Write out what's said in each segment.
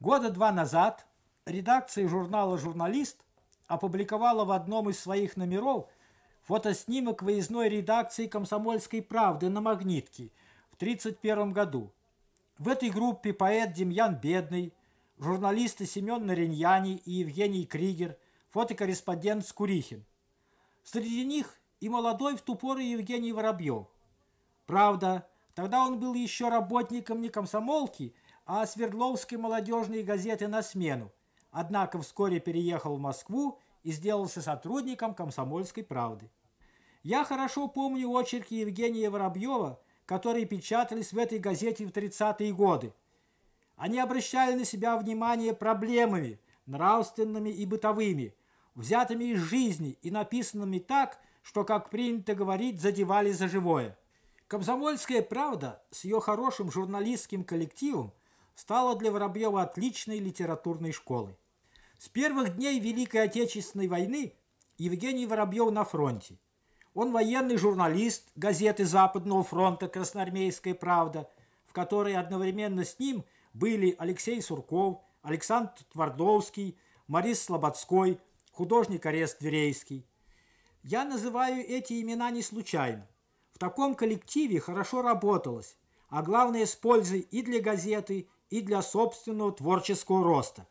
Года два назад редакция журнала «Журналист» опубликовала в одном из своих номеров фотоснимок выездной редакции «Комсомольской правды» на «Магнитке» в 1931 году. В этой группе поэт Демьян Бедный, журналисты Семен Нариньяни и Евгений Кригер, фотокорреспондент Скурихин. Среди них и молодой в ту пору Евгений Воробьев. Правда, тогда он был еще работником не комсомолки – а Свердловской молодежной газеты на смену. Однако вскоре переехал в Москву и сделался сотрудником «Комсомольской правды». Я хорошо помню очерки Евгения Воробьева, которые печатались в этой газете в 30-е годы. Они обращали на себя внимание проблемами, нравственными и бытовыми, взятыми из жизни и написанными так, что, как принято говорить, задевали за живое. Комсомольская правда с ее хорошим журналистским коллективом стала для Воробьева отличной литературной школой. С первых дней Великой Отечественной войны Евгений Воробьев на фронте. Он военный журналист газеты Западного фронта «Красноармейская правда», в которой одновременно с ним были Алексей Сурков, Александр Твардовский, Марис Слободской, художник Арест Верейский. Я называю эти имена не случайно. В таком коллективе хорошо работалось, а главное с пользой и для газеты, и для собственного творческого роста.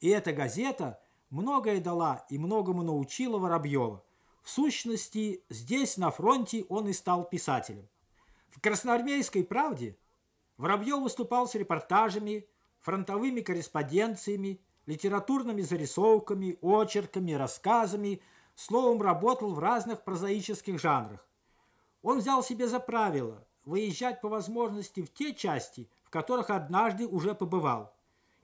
И эта газета многое дала и многому научила Воробьева. В сущности, здесь, на фронте, он и стал писателем. В «Красноармейской правде» Воробьев выступал с репортажами, фронтовыми корреспонденциями, литературными зарисовками, очерками, рассказами, словом, работал в разных прозаических жанрах. Он взял себе за правило выезжать по возможности в те части, которых однажды уже побывал.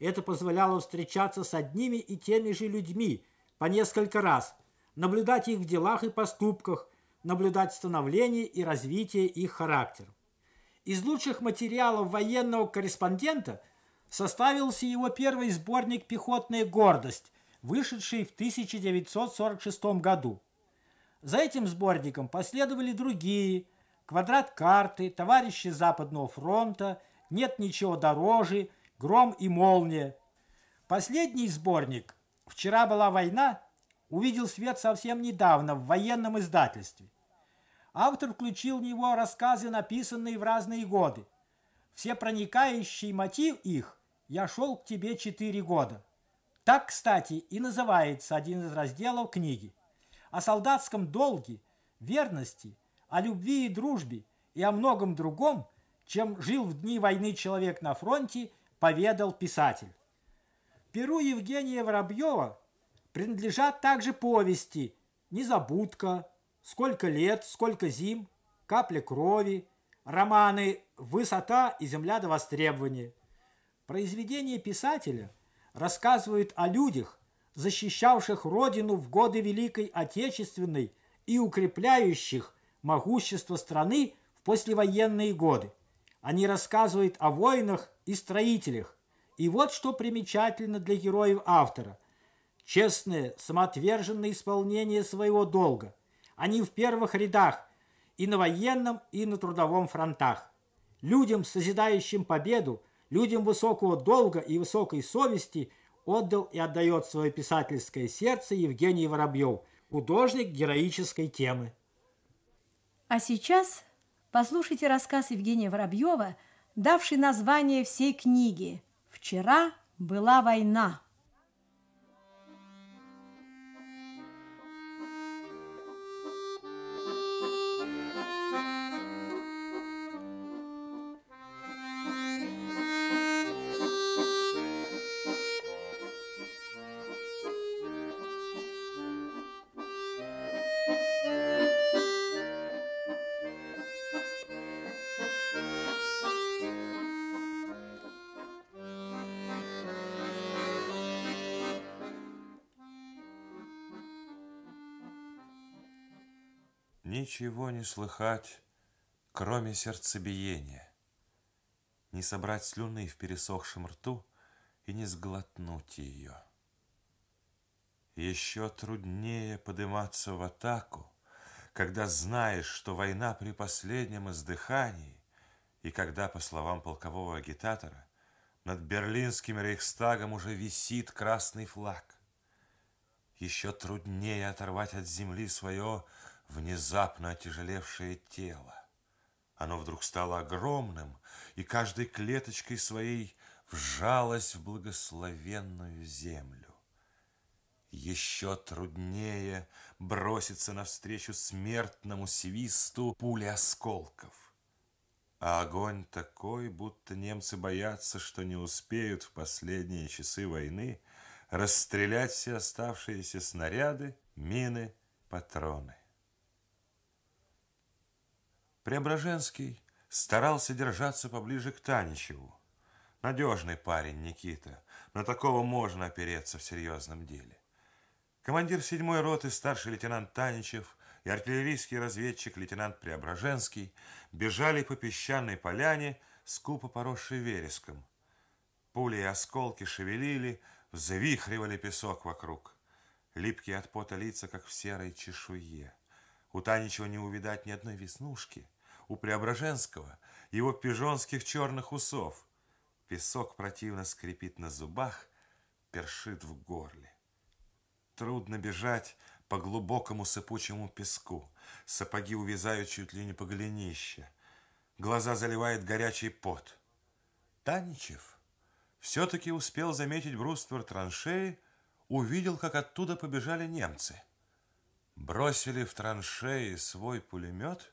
Это позволяло встречаться с одними и теми же людьми по несколько раз, наблюдать их в делах и поступках, наблюдать становление и развитие их характера. Из лучших материалов военного корреспондента составился его первый сборник «Пехотная гордость», вышедший в 1946 году. За этим сборником последовали другие «Квадрат карты», «Товарищи Западного фронта», нет ничего дороже, гром и молния. Последний сборник «Вчера была война» увидел свет совсем недавно в военном издательстве. Автор включил в него рассказы, написанные в разные годы. Все проникающий мотив их «Я шел к тебе четыре года». Так, кстати, и называется один из разделов книги. О солдатском долге, верности, о любви и дружбе и о многом другом – чем жил в дни войны человек на фронте, поведал писатель. Перу Евгения Воробьева принадлежат также повести «Незабудка», «Сколько лет», «Сколько зим», «Капля крови», романы «Высота» и «Земля до востребования». Произведения писателя рассказывают о людях, защищавших Родину в годы Великой Отечественной и укрепляющих могущество страны в послевоенные годы. Они рассказывают о воинах и строителях. И вот что примечательно для героев автора. Честное, самоотверженное исполнение своего долга. Они в первых рядах и на военном, и на трудовом фронтах. Людям, созидающим победу, людям высокого долга и высокой совести отдал и отдает свое писательское сердце Евгений Воробьев, художник героической темы. А сейчас Послушайте рассказ Евгения Воробьева, давший название всей книги «Вчера была война». Ничего не слыхать, кроме сердцебиения. Не собрать слюны в пересохшем рту и не сглотнуть ее. Еще труднее подниматься в атаку, когда знаешь, что война при последнем издыхании, и когда, по словам полкового агитатора, над берлинским рейхстагом уже висит красный флаг. Еще труднее оторвать от земли свое внезапно отяжелевшее тело. Оно вдруг стало огромным, и каждой клеточкой своей вжалось в благословенную землю. Еще труднее броситься навстречу смертному свисту пули осколков. А огонь такой, будто немцы боятся, что не успеют в последние часы войны расстрелять все оставшиеся снаряды, мины, патроны. Преображенский старался держаться поближе к Таничеву. Надежный парень Никита, на такого можно опереться в серьезном деле. Командир седьмой роты, старший лейтенант Таничев и артиллерийский разведчик лейтенант Преображенский бежали по песчаной поляне, скупо поросшей вереском. Пули и осколки шевелили, взвихривали песок вокруг. Липкие от пота лица, как в серой чешуе. У Таничева не увидать ни одной веснушки, у Преображенского его пижонских черных усов. Песок противно скрипит на зубах, першит в горле. Трудно бежать по глубокому сыпучему песку. Сапоги увязают чуть ли не по голенище. Глаза заливает горячий пот. Таничев все-таки успел заметить бруствер траншеи, увидел, как оттуда побежали немцы – бросили в траншеи свой пулемет?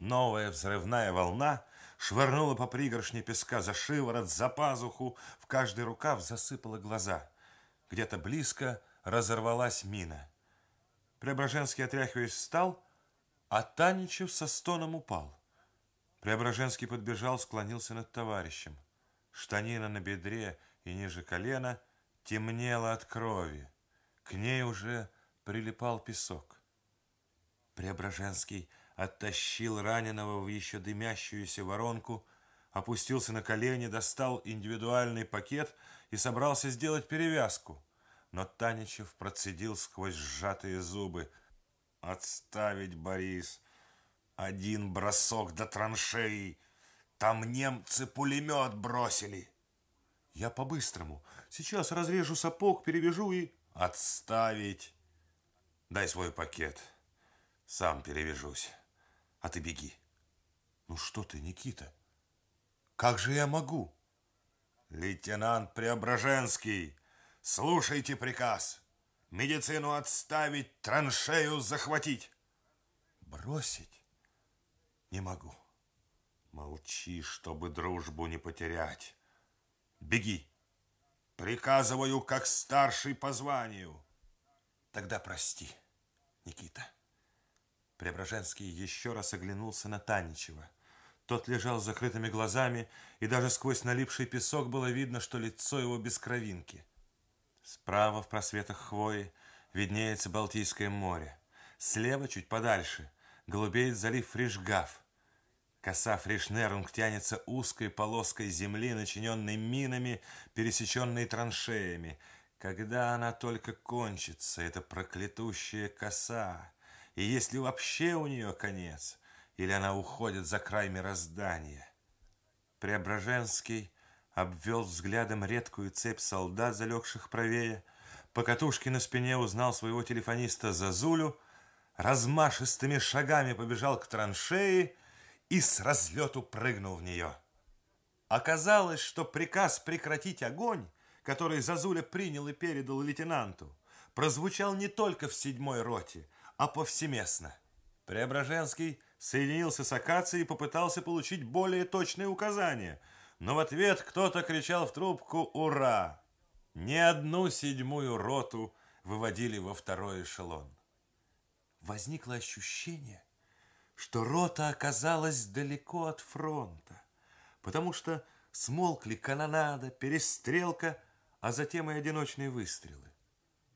Новая взрывная волна швырнула по пригоршне песка за шиворот, за пазуху, в каждый рукав засыпала глаза. Где-то близко разорвалась мина. Преображенский, отряхиваясь, встал, а Таничев со стоном упал. Преображенский подбежал, склонился над товарищем. Штанина на бедре и ниже колена темнела от крови. К ней уже прилипал песок. Преображенский оттащил раненого в еще дымящуюся воронку, опустился на колени, достал индивидуальный пакет и собрался сделать перевязку. Но Таничев процедил сквозь сжатые зубы. «Отставить, Борис! Один бросок до траншеи! Там немцы пулемет бросили!» «Я по-быстрому. Сейчас разрежу сапог, перевяжу и...» «Отставить! Дай свой пакет. Сам перевяжусь. А ты беги. Ну что ты, Никита? Как же я могу? Лейтенант Преображенский, слушайте приказ. Медицину отставить, траншею захватить. Бросить не могу. Молчи, чтобы дружбу не потерять. Беги. Приказываю, как старший по званию. Тогда прости, Никита. Преображенский еще раз оглянулся на Таничева. Тот лежал с закрытыми глазами, и даже сквозь налипший песок было видно, что лицо его без кровинки. Справа в просветах хвои виднеется Балтийское море. Слева, чуть подальше, голубеет залив Фришгав. Коса Фришнерунг тянется узкой полоской земли, начиненной минами, пересеченной траншеями – когда она только кончится, эта проклятущая коса, и если вообще у нее конец, или она уходит за край мироздания. Преображенский обвел взглядом редкую цепь солдат, залегших правее, по катушке на спине узнал своего телефониста Зазулю, размашистыми шагами побежал к траншеи и с разлету прыгнул в нее. Оказалось, что приказ прекратить огонь который Зазуля принял и передал лейтенанту, прозвучал не только в седьмой роте, а повсеместно. Преображенский соединился с Акацией и попытался получить более точные указания, но в ответ кто-то кричал в трубку «Ура!». Ни одну седьмую роту выводили во второй эшелон. Возникло ощущение, что рота оказалась далеко от фронта, потому что смолкли канонада, перестрелка – а затем и одиночные выстрелы.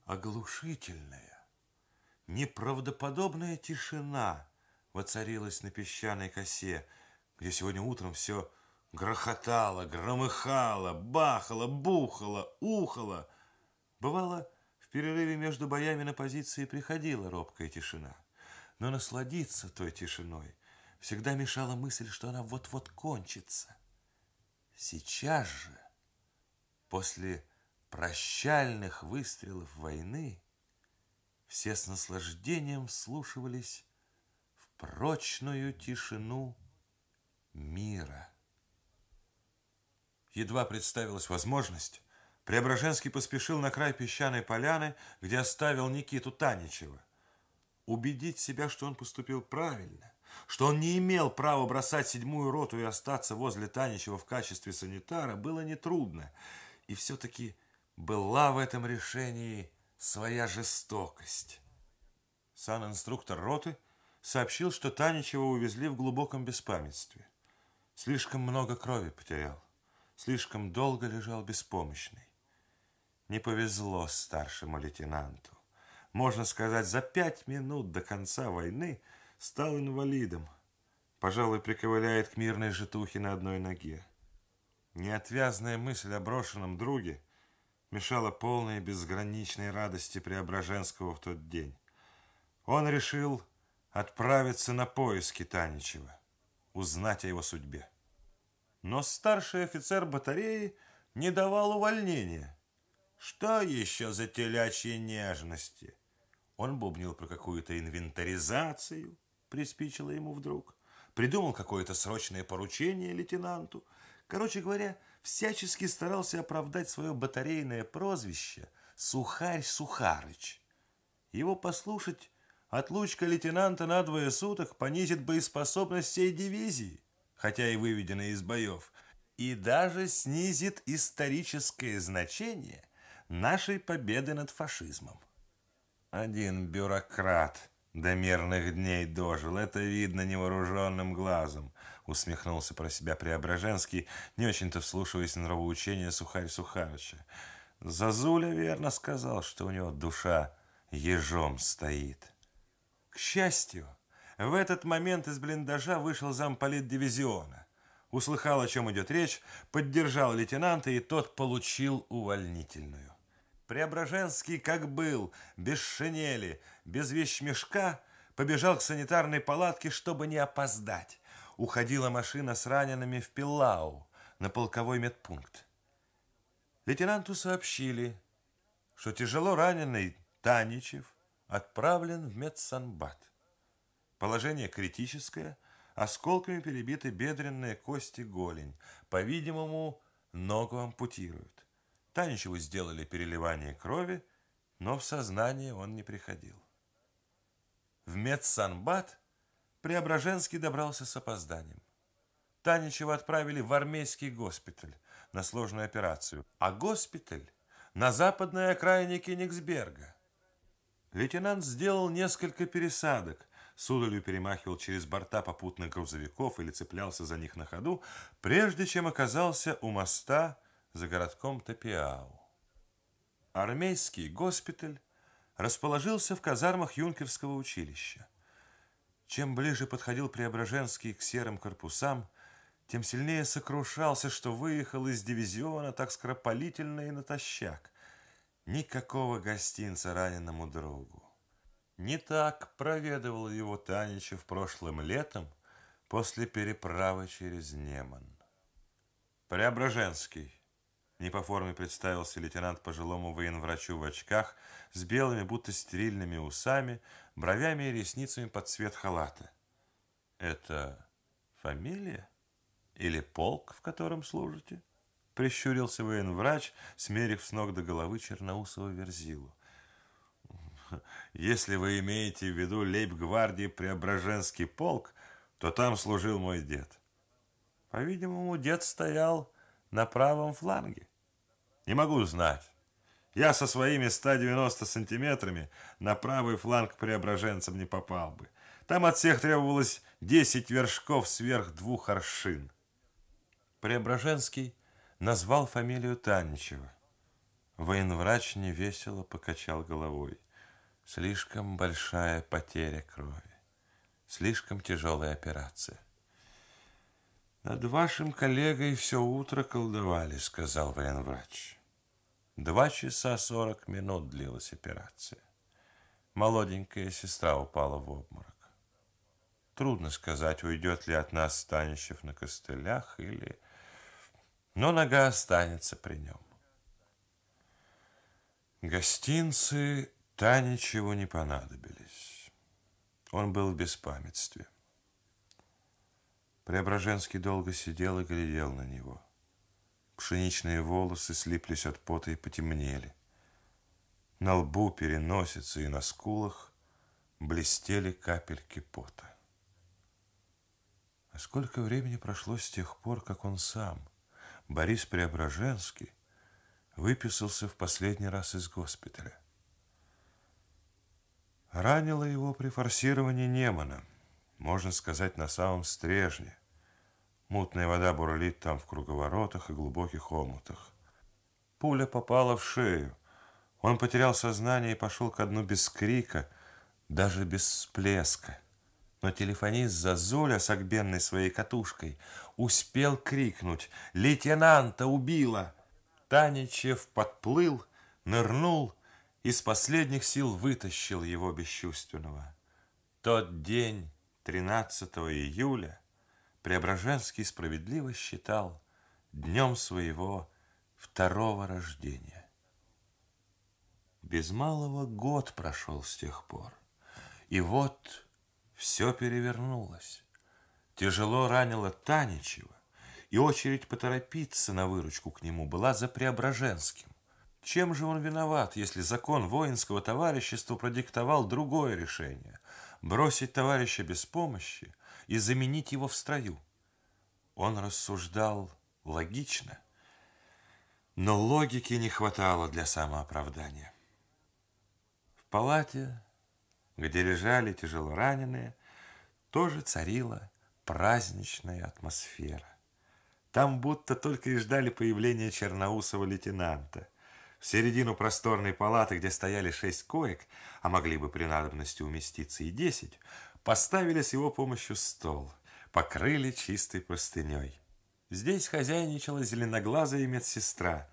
Оглушительная, неправдоподобная тишина воцарилась на песчаной косе, где сегодня утром все грохотало, громыхало, бахало, бухало, ухало. Бывало, в перерыве между боями на позиции приходила робкая тишина. Но насладиться той тишиной всегда мешала мысль, что она вот-вот кончится. Сейчас же, после прощальных выстрелов войны все с наслаждением вслушивались в прочную тишину мира. Едва представилась возможность, Преображенский поспешил на край песчаной поляны, где оставил Никиту Таничева. Убедить себя, что он поступил правильно, что он не имел права бросать седьмую роту и остаться возле Таничева в качестве санитара, было нетрудно. И все-таки была в этом решении своя жестокость. Сам инструктор роты сообщил, что Таничева увезли в глубоком беспамятстве. Слишком много крови потерял, слишком долго лежал беспомощный. Не повезло старшему лейтенанту. Можно сказать, за пять минут до конца войны стал инвалидом. Пожалуй, приковыляет к мирной житухе на одной ноге. Неотвязная мысль о брошенном друге – мешала полной безграничной радости Преображенского в тот день. Он решил отправиться на поиски Таничева, узнать о его судьбе. Но старший офицер батареи не давал увольнения. Что еще за телячьи нежности? Он бубнил про какую-то инвентаризацию, приспичило ему вдруг. Придумал какое-то срочное поручение лейтенанту. Короче говоря, всячески старался оправдать свое батарейное прозвище «Сухарь Сухарыч». Его послушать отлучка лейтенанта на двое суток понизит боеспособность всей дивизии, хотя и выведенной из боев, и даже снизит историческое значение нашей победы над фашизмом. Один бюрократ – до мирных дней дожил. Это видно невооруженным глазом», — усмехнулся про себя Преображенский, не очень-то вслушиваясь на нравоучение Сухарь Сухарыча. «Зазуля верно сказал, что у него душа ежом стоит». К счастью, в этот момент из блиндажа вышел замполит дивизиона. Услыхал, о чем идет речь, поддержал лейтенанта, и тот получил увольнительную. Преображенский как был, без шинели, без вещмешка, побежал к санитарной палатке, чтобы не опоздать. Уходила машина с ранеными в Пилау, на полковой медпункт. Лейтенанту сообщили, что тяжело раненый Таничев отправлен в медсанбат. Положение критическое, осколками перебиты бедренные кости голень. По-видимому, ногу ампутируют. Таничеву сделали переливание крови, но в сознание он не приходил. В медсанбат Преображенский добрался с опозданием. Таничева отправили в армейский госпиталь на сложную операцию, а госпиталь на западной окраине Кенигсберга. Лейтенант сделал несколько пересадок, судолью перемахивал через борта попутных грузовиков или цеплялся за них на ходу, прежде чем оказался у моста за городком Топиау. Армейский госпиталь расположился в казармах юнкерского училища. Чем ближе подходил Преображенский к серым корпусам, тем сильнее сокрушался, что выехал из дивизиона так скоропалительно и натощак. Никакого гостинца раненому другу. Не так проведывал его Танича в прошлым летом после переправы через Неман. Преображенский. Мне по форме представился лейтенант пожилому военврачу в очках с белыми, будто стерильными усами, бровями и ресницами под цвет халата. «Это фамилия? Или полк, в котором служите?» Прищурился военврач, смерив с ног до головы черноусого верзилу. «Если вы имеете в виду лейб-гвардии Преображенский полк, то там служил мой дед». По-видимому, дед стоял на правом фланге. Не могу знать. Я со своими 190 сантиметрами на правый фланг преображенцам не попал бы. Там от всех требовалось 10 вершков сверх двух аршин. Преображенский назвал фамилию Таничева. Военврач невесело покачал головой. Слишком большая потеря крови. Слишком тяжелая операция. «Над вашим коллегой все утро колдовали», — сказал военврач. Два часа сорок минут длилась операция. Молоденькая сестра упала в обморок. Трудно сказать, уйдет ли от нас Станищев на костылях или... Но нога останется при нем. Гостинцы Таничеву не понадобились. Он был в беспамятстве. Преображенский долго сидел и глядел на него. Пшеничные волосы слиплись от пота и потемнели. На лбу, переносице и на скулах блестели капельки пота. А сколько времени прошло с тех пор, как он сам, Борис Преображенский, выписался в последний раз из госпиталя. Ранило его при форсировании Немана – можно сказать, на самом стрежне. Мутная вода бурлит там в круговоротах и глубоких омутах. Пуля попала в шею. Он потерял сознание и пошел ко дну без крика, даже без всплеска. Но телефонист Зазуля с огбенной своей катушкой успел крикнуть «Лейтенанта убила!». Таничев подплыл, нырнул и с последних сил вытащил его бесчувственного. Тот день 13 июля Преображенский справедливо считал днем своего второго рождения. Без малого год прошел с тех пор, и вот все перевернулось. Тяжело ранило Таничева, и очередь поторопиться на выручку к нему была за Преображенским. Чем же он виноват, если закон воинского товарищества продиктовал другое решение? бросить товарища без помощи и заменить его в строю. Он рассуждал логично, но логики не хватало для самооправдания. В палате, где лежали тяжело раненые, тоже царила праздничная атмосфера. Там будто только и ждали появления черноусого лейтенанта. В середину просторной палаты, где стояли шесть коек, а могли бы при надобности уместиться и десять, поставили с его помощью стол, покрыли чистой простыней. Здесь хозяйничала зеленоглазая медсестра.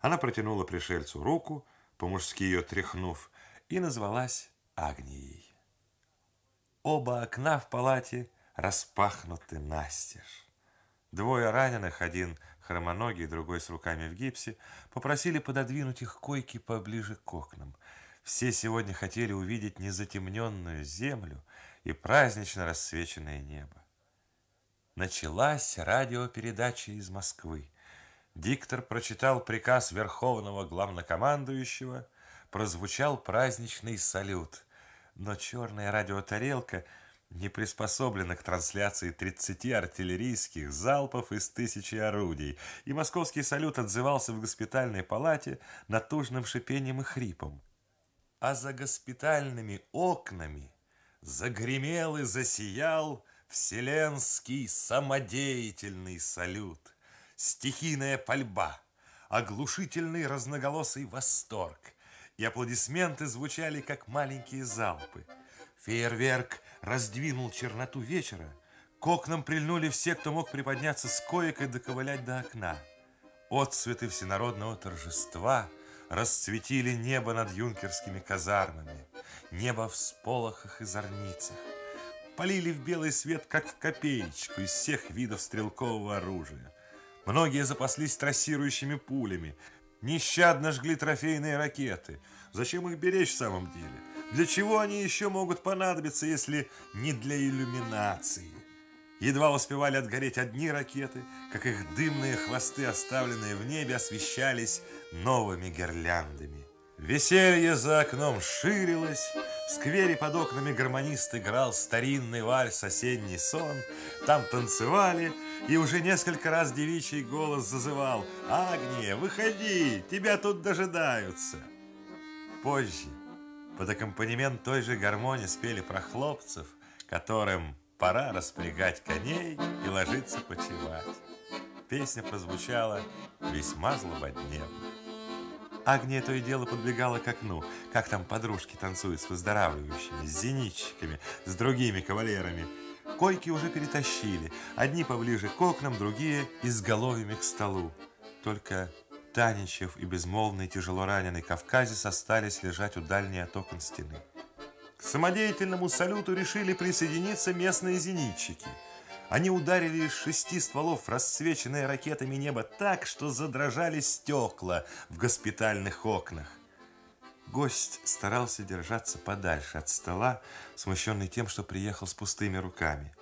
Она протянула пришельцу руку, по-мужски ее тряхнув, и назвалась Агнией. Оба окна в палате распахнуты настежь. Двое раненых, один – хромоногий, другой с руками в гипсе, попросили пододвинуть их койки поближе к окнам. Все сегодня хотели увидеть незатемненную землю и празднично рассвеченное небо. Началась радиопередача из Москвы. Диктор прочитал приказ верховного главнокомандующего, прозвучал праздничный салют, но черная радиотарелка – не приспособлены к трансляции 30 артиллерийских залпов из тысячи орудий, и московский салют отзывался в госпитальной палате натужным шипением и хрипом. А за госпитальными окнами загремел и засиял вселенский самодеятельный салют, стихийная пальба, оглушительный разноголосый восторг, и аплодисменты звучали, как маленькие залпы. Фейерверк – раздвинул черноту вечера, к окнам прильнули все, кто мог приподняться с коек и доковылять до окна. Отцветы всенародного торжества расцветили небо над юнкерскими казармами, небо в сполохах и зорницах. Полили в белый свет, как в копеечку, из всех видов стрелкового оружия. Многие запаслись трассирующими пулями, нещадно жгли трофейные ракеты. Зачем их беречь в самом деле? Для чего они еще могут понадобиться, если не для иллюминации? Едва успевали отгореть одни ракеты, как их дымные хвосты, оставленные в небе, освещались новыми гирляндами. Веселье за окном ширилось, в сквере под окнами гармонист играл старинный вальс «Осенний сон», там танцевали, и уже несколько раз девичий голос зазывал «Агния, выходи, тебя тут дожидаются!» Позже, под аккомпанемент той же гармонии спели про хлопцев, которым пора распрягать коней и ложиться почевать. Песня прозвучала весьма злободневно. Агния то и дело подбегала к окну, как там подружки танцуют с выздоравливающими, с зенитчиками, с другими кавалерами. Койки уже перетащили, одни поближе к окнам, другие изголовьями к столу. Только Таничев и безмолвный тяжело раненый кавказец остались лежать у дальней от окон стены. К самодеятельному салюту решили присоединиться местные зенитчики. Они ударили из шести стволов расцвеченное ракетами небо так, что задрожали стекла в госпитальных окнах. Гость старался держаться подальше от стола, смущенный тем, что приехал с пустыми руками –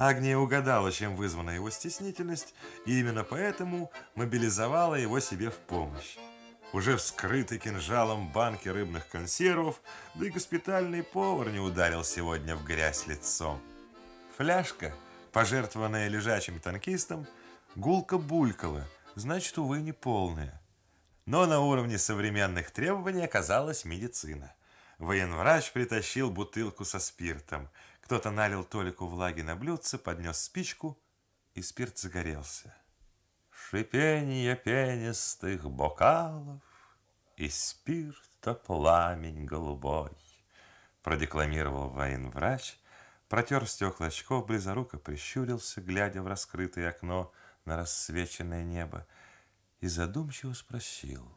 Агния угадала, чем вызвана его стеснительность, и именно поэтому мобилизовала его себе в помощь. Уже вскрытый кинжалом банки рыбных консервов, да и госпитальный повар не ударил сегодня в грязь лицом. Фляжка, пожертвованная лежачим танкистом, гулко булькала, значит, увы, не полная. Но на уровне современных требований оказалась медицина. Военврач притащил бутылку со спиртом – кто-то налил Толику влаги на блюдце, поднес спичку, и спирт загорелся. Шипение пенистых бокалов и спирта пламень голубой, продекламировал военврач, протер стекла очков, близоруко прищурился, глядя в раскрытое окно на рассвеченное небо, и задумчиво спросил,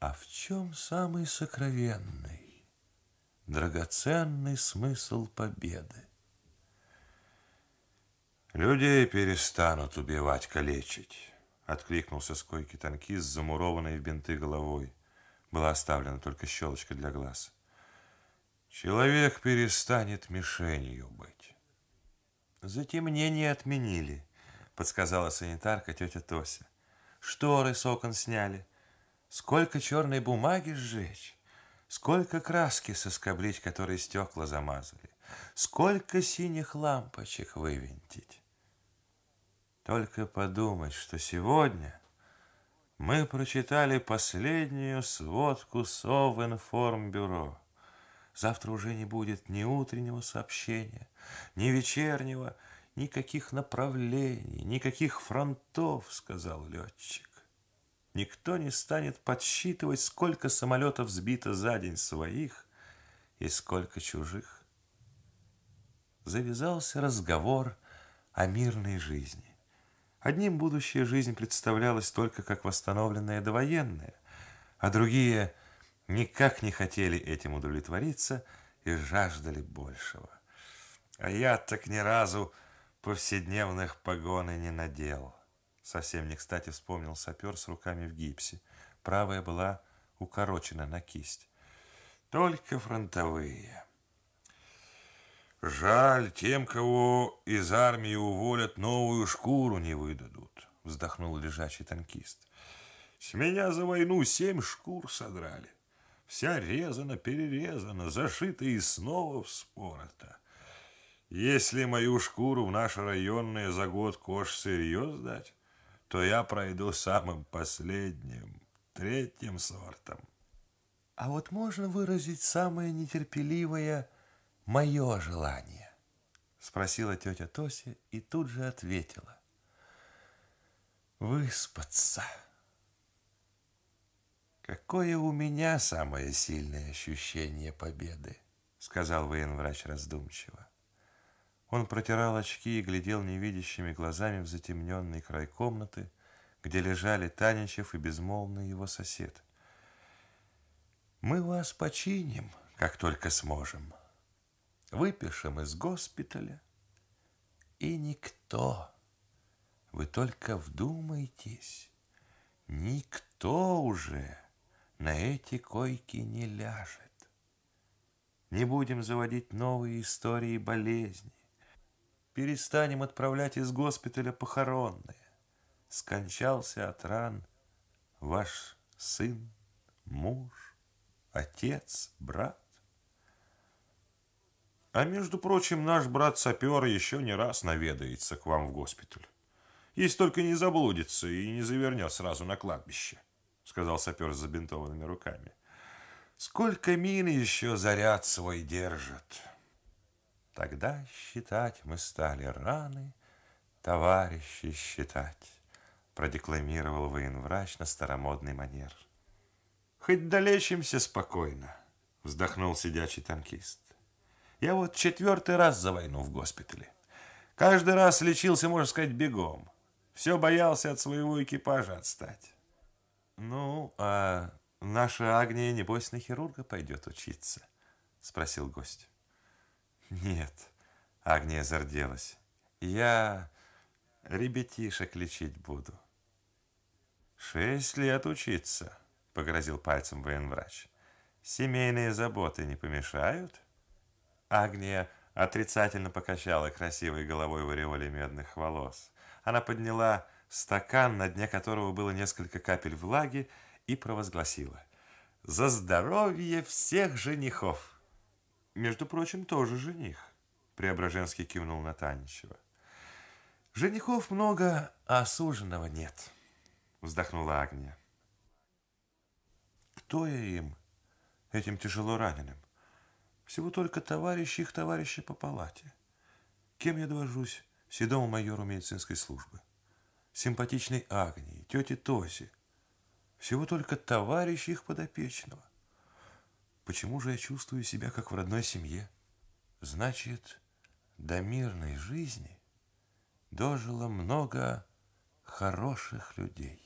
а в чем самый сокровенный? драгоценный смысл победы. «Людей перестанут убивать, калечить», — откликнулся с койки танкист, замурованный в бинты головой. Была оставлена только щелочка для глаз. «Человек перестанет мишенью быть». «Затемнение отменили», — подсказала санитарка тетя Тося. «Шторы с окон сняли. Сколько черной бумаги сжечь!» Сколько краски соскоблить, которые стекла замазали. Сколько синих лампочек вывинтить. Только подумать, что сегодня мы прочитали последнюю сводку Совинформбюро. Завтра уже не будет ни утреннего сообщения, ни вечернего, никаких направлений, никаких фронтов, сказал летчик. Никто не станет подсчитывать, сколько самолетов сбито за день своих и сколько чужих. Завязался разговор о мирной жизни. Одним будущая жизнь представлялась только как восстановленная довоенная, а другие никак не хотели этим удовлетвориться и жаждали большего. А я так ни разу повседневных погоны не надел. Совсем не кстати вспомнил сапер с руками в гипсе. Правая была укорочена на кисть. Только фронтовые. Жаль тем, кого из армии уволят, новую шкуру не выдадут, вздохнул лежачий танкист. С меня за войну семь шкур содрали. Вся резана, перерезана, зашита и снова вспорота. Если мою шкуру в наш районный за год кош сырье сдать, то я пройду самым последним, третьим сортом. А вот можно выразить самое нетерпеливое мое желание? Спросила тетя Тося и тут же ответила. Выспаться. Какое у меня самое сильное ощущение победы, сказал военврач раздумчиво. Он протирал очки и глядел невидящими глазами в затемненный край комнаты, где лежали Таничев и безмолвный его сосед. «Мы вас починим, как только сможем. Выпишем из госпиталя, и никто, вы только вдумайтесь, никто уже на эти койки не ляжет. Не будем заводить новые истории болезни перестанем отправлять из госпиталя похоронные. Скончался от ран ваш сын, муж, отец, брат. А между прочим, наш брат-сапер еще не раз наведается к вам в госпиталь. Если только не заблудится и не завернет сразу на кладбище, сказал сапер с забинтованными руками. Сколько мин еще заряд свой держит? Тогда считать мы стали раны, товарищи считать, продекламировал военврач на старомодный манер. Хоть долечимся спокойно, вздохнул сидячий танкист. Я вот четвертый раз за войну в госпитале. Каждый раз лечился, можно сказать, бегом. Все боялся от своего экипажа отстать. Ну, а наша Агния, небось, на хирурга пойдет учиться? Спросил гость. Нет, Агния зарделась. Я ребятишек лечить буду. Шесть лет учиться, погрозил пальцем военврач. Семейные заботы не помешают? Агния отрицательно покачала красивой головой в ореоле медных волос. Она подняла стакан, на дне которого было несколько капель влаги, и провозгласила. «За здоровье всех женихов!» между прочим, тоже жених», – Преображенский кивнул на Таничева. «Женихов много, а осуженного нет», – вздохнула Агния. «Кто я им, этим тяжело раненым? Всего только товарищи их товарища по палате. Кем я довожусь? Седому майору медицинской службы, симпатичной Агнии, тете Тосе. Всего только товарищ их подопечного. Почему же я чувствую себя как в родной семье? Значит, до мирной жизни дожило много хороших людей.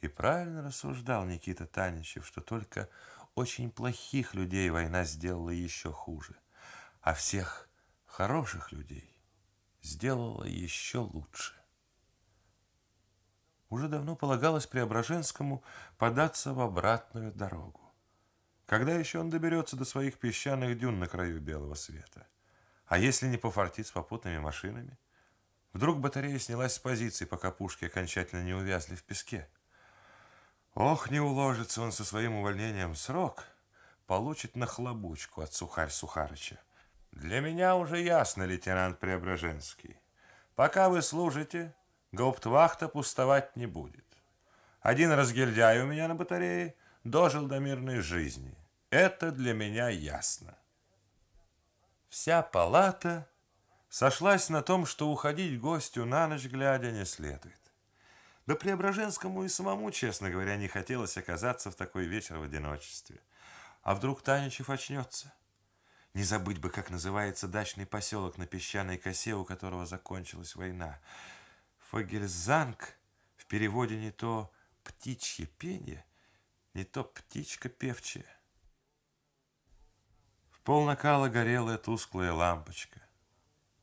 И правильно рассуждал Никита Таничев, что только очень плохих людей война сделала еще хуже, а всех хороших людей сделала еще лучше. Уже давно полагалось Преображенскому податься в обратную дорогу. Когда еще он доберется до своих песчаных дюн на краю белого света? А если не пофартит с попутными машинами? Вдруг батарея снялась с позиции, пока пушки окончательно не увязли в песке. Ох, не уложится он со своим увольнением срок, получит нахлобучку от Сухарь Сухарыча. Для меня уже ясно, лейтенант Преображенский. Пока вы служите, гауптвахта пустовать не будет. Один разгильдяй у меня на батарее – дожил до мирной жизни. Это для меня ясно. Вся палата сошлась на том, что уходить гостю на ночь глядя не следует. Да Преображенскому и самому, честно говоря, не хотелось оказаться в такой вечер в одиночестве. А вдруг Таничев очнется? Не забыть бы, как называется дачный поселок на песчаной косе, у которого закончилась война. Фагельзанг в переводе не то «птичье пение», не то птичка певчая. В полнакала горела тусклая лампочка.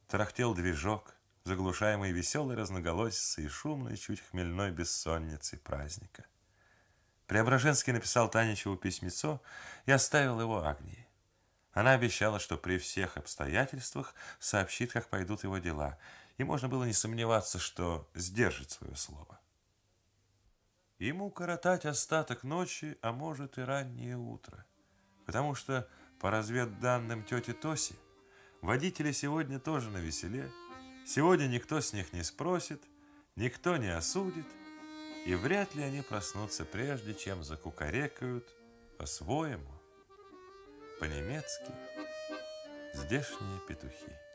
Тарахтел движок, заглушаемый веселой разноголосицей и шумной, чуть хмельной бессонницей праздника. Преображенский написал Таничеву письмецо и оставил его Агнии. Она обещала, что при всех обстоятельствах сообщит, как пойдут его дела, и можно было не сомневаться, что сдержит свое слово ему коротать остаток ночи, а может и раннее утро. Потому что, по разведданным тети Тоси, водители сегодня тоже на веселе. Сегодня никто с них не спросит, никто не осудит, и вряд ли они проснутся прежде, чем закукарекают по-своему, по-немецки, здешние петухи.